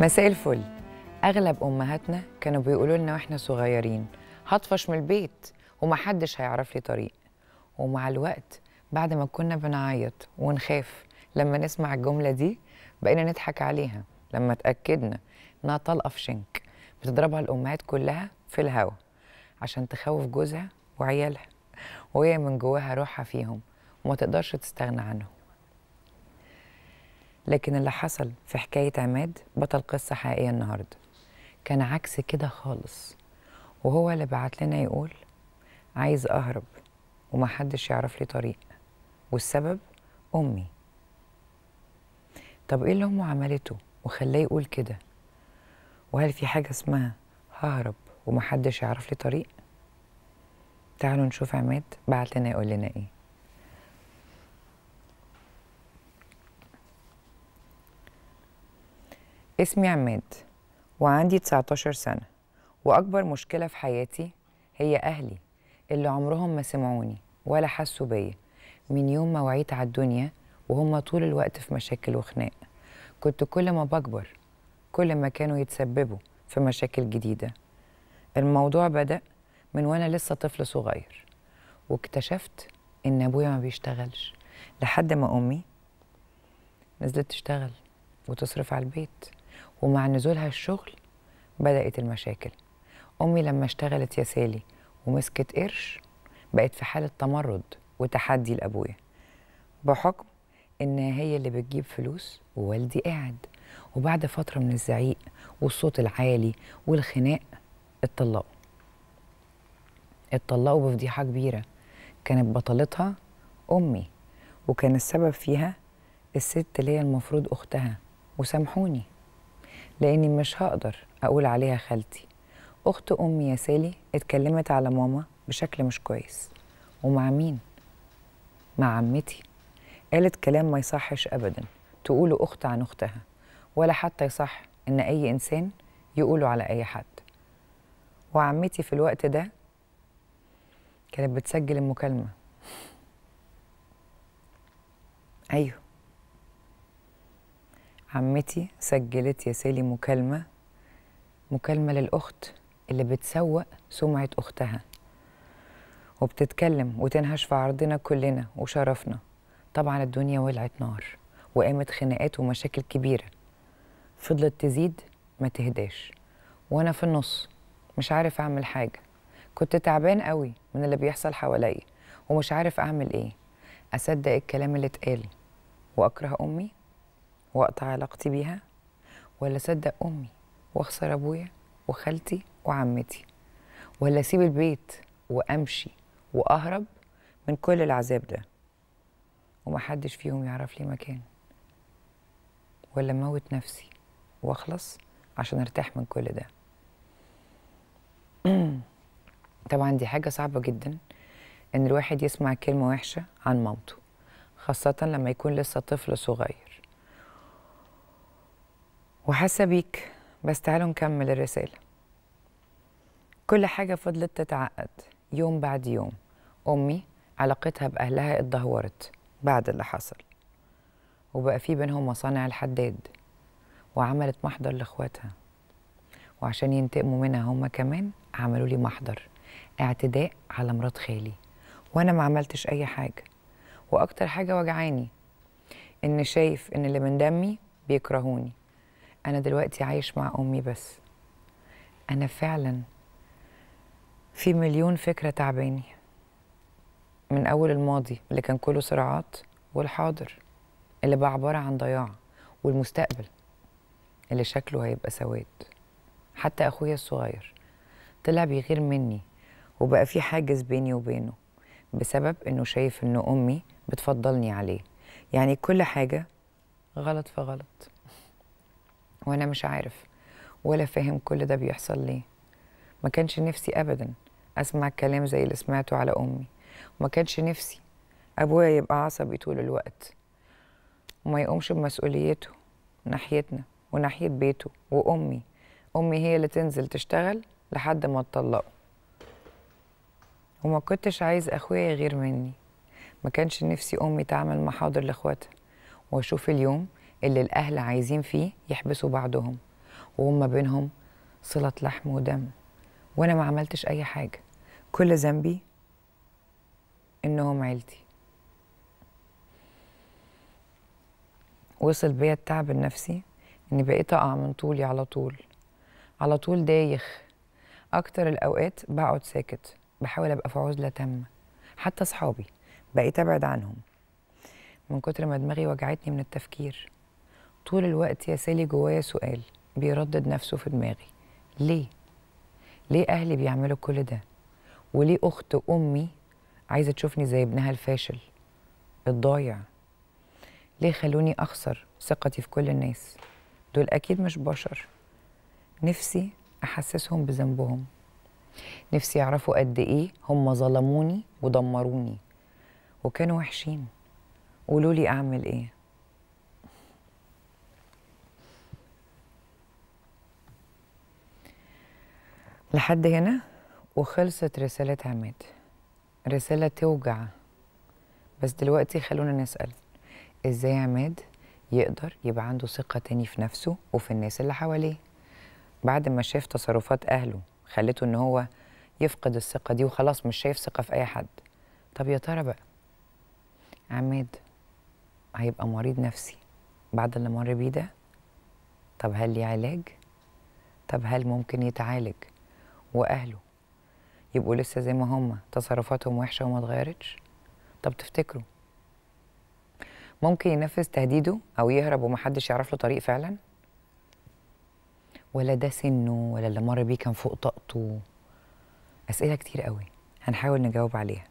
مساء الفل اغلب امهاتنا كانوا بيقولوا لنا واحنا صغيرين هطفش من البيت ومحدش هيعرف لي طريق ومع الوقت بعد ما كنا بنعيط ونخاف لما نسمع الجمله دي بقينا نضحك عليها لما اتاكدنا انها طلقه في شنك بتضربها الامهات كلها في الهوا عشان تخوف جوزها وعيالها وهي من جواها روحها فيهم وما تقدرش تستغنى عنهم لكن اللي حصل في حكاية عماد بطل قصة حقيقية النهاردة كان عكس كده خالص وهو اللي بعت لنا يقول عايز أهرب ومحدش يعرف لي طريق والسبب أمي طب إيه اللي أمه عملته وخلاه يقول كده وهل في حاجة اسمها ههرب ومحدش يعرف لي طريق تعالوا نشوف عماد بعت لنا يقول لنا إيه اسمي عماد وعندي 19 سنة وأكبر مشكلة في حياتي هي أهلي اللي عمرهم ما سمعوني ولا حسوا بيا من يوم ما وعيت على الدنيا وهم طول الوقت في مشاكل وخناق كنت كل ما بكبر كل ما كانوا يتسببوا في مشاكل جديدة الموضوع بدأ من وأنا لسه طفل صغير واكتشفت إن أبويا ما بيشتغلش لحد ما أمي نزلت تشتغل وتصرف على البيت ومع نزولها الشغل بدأت المشاكل أمي لما اشتغلت يا سالي ومسكت قرش بقت في حالة تمرد وتحدي لأبويا بحكم إن هي اللي بتجيب فلوس ووالدي قاعد وبعد فترة من الزعيق والصوت العالي والخناق اتطلقوا اتطلقوا بفضيحة كبيرة كانت بطلتها أمي وكان السبب فيها الست اللي هي المفروض أختها وسامحوني لاني مش هقدر اقول عليها خالتي اخت امي يا سالي اتكلمت على ماما بشكل مش كويس ومع مين مع عمتي قالت كلام ما يصحش ابدا تقوله اخت عن اختها ولا حتى يصح ان اي انسان يقوله على اي حد وعمتي في الوقت ده كانت بتسجل المكالمه ايوه عمتي سجلت يا سالي مكالمة مكالمة للأخت اللي بتسوق سمعة أختها وبتتكلم وتنهش في عرضنا كلنا وشرفنا طبعا الدنيا ولعت نار وقامت خناقات ومشاكل كبيرة فضلت تزيد ما تهداش وأنا في النص مش عارف أعمل حاجة كنت تعبان قوي من اللي بيحصل حواليا ومش عارف أعمل إيه أصدق الكلام اللي اتقال وأكره أمي واقطع علاقتي بيها ولا اصدق امي واخسر ابويا وخالتي وعمتي ولا اسيب البيت وامشي واهرب من كل العذاب ده ومحدش فيهم يعرف لي مكان ولا اموت نفسي واخلص عشان ارتاح من كل ده طبعا دي حاجه صعبه جدا ان الواحد يسمع كلمه وحشه عن مامته خاصه لما يكون لسه طفل صغير وحاسه بيك بس تعالوا نكمل الرساله كل حاجه فضلت تتعقد يوم بعد يوم امي علاقتها باهلها اتدهورت بعد اللي حصل وبقى في بينهم مصانع الحداد وعملت محضر لاخواتها وعشان ينتقموا منها هما كمان عملوا لي محضر اعتداء على مرات خالي وانا ما عملتش اي حاجه واكتر حاجه وجعاني ان شايف ان اللي من دمي بيكرهوني انا دلوقتي عايش مع امي بس انا فعلا في مليون فكره تعباني من اول الماضي اللي كان كله صراعات والحاضر اللي بقى عباره عن ضياع والمستقبل اللي شكله هيبقى سواد حتى اخويا الصغير طلع بيغير مني وبقى في حاجز بيني وبينه بسبب انه شايف ان امي بتفضلني عليه يعني كل حاجه غلط في غلط وانا مش عارف ولا فاهم كل ده بيحصل ليه ما كانش نفسي ابدا اسمع كلام زي اللي سمعته على امي وما كانش نفسي ابويا يبقى عصبي طول الوقت وما يقومش بمسؤوليته ناحيتنا وناحيه بيته وامي امي هي اللي تنزل تشتغل لحد ما اتطلقوا وما كنتش عايز اخويا غير مني ما كانش نفسي امي تعمل محاضر لاخواتها واشوف اليوم اللي الأهل عايزين فيه يحبسوا بعضهم وهم بينهم صلة لحم ودم وأنا ما عملتش أي حاجة كل ذنبي إنهم عيلتي وصل بيا التعب النفسي إني بقيت أقع من طولي على طول على طول دايخ أكتر الأوقات بقعد ساكت بحاول أبقى في عزلة تامة حتى أصحابي بقيت أبعد عنهم من كتر ما دماغي وجعتني من التفكير طول الوقت يا سالي جوايا سؤال بيردد نفسه في دماغي ليه؟ ليه أهلي بيعملوا كل ده؟ وليه أخت أمي عايزة تشوفني زي ابنها الفاشل الضايع؟ ليه خلوني أخسر ثقتي في كل الناس؟ دول أكيد مش بشر نفسي أحسسهم بذنبهم نفسي يعرفوا قد إيه هم ظلموني ودمروني وكانوا وحشين قولوا لي أعمل إيه لحد هنا وخلصت رسالة عماد رسالة توجع بس دلوقتي خلونا نسأل ازاي عماد يقدر يبقى عنده ثقة تاني في نفسه وفي الناس اللي حواليه بعد ما شاف تصرفات أهله خلته إن هو يفقد الثقة دي وخلاص مش شايف ثقة في أي حد طب يا ترى بقى عماد هيبقى مريض نفسي بعد اللي مر بيه ده طب هل ليه علاج؟ طب هل ممكن يتعالج؟ واهله يبقوا لسه زي ما هم تصرفاتهم وحشه وما اتغيرتش طب تفتكروا ممكن ينفذ تهديده او يهرب ومحدش يعرف له طريق فعلا ولا ده سنه ولا اللي مر بيه كان فوق طاقته اسئله كتير قوي هنحاول نجاوب عليها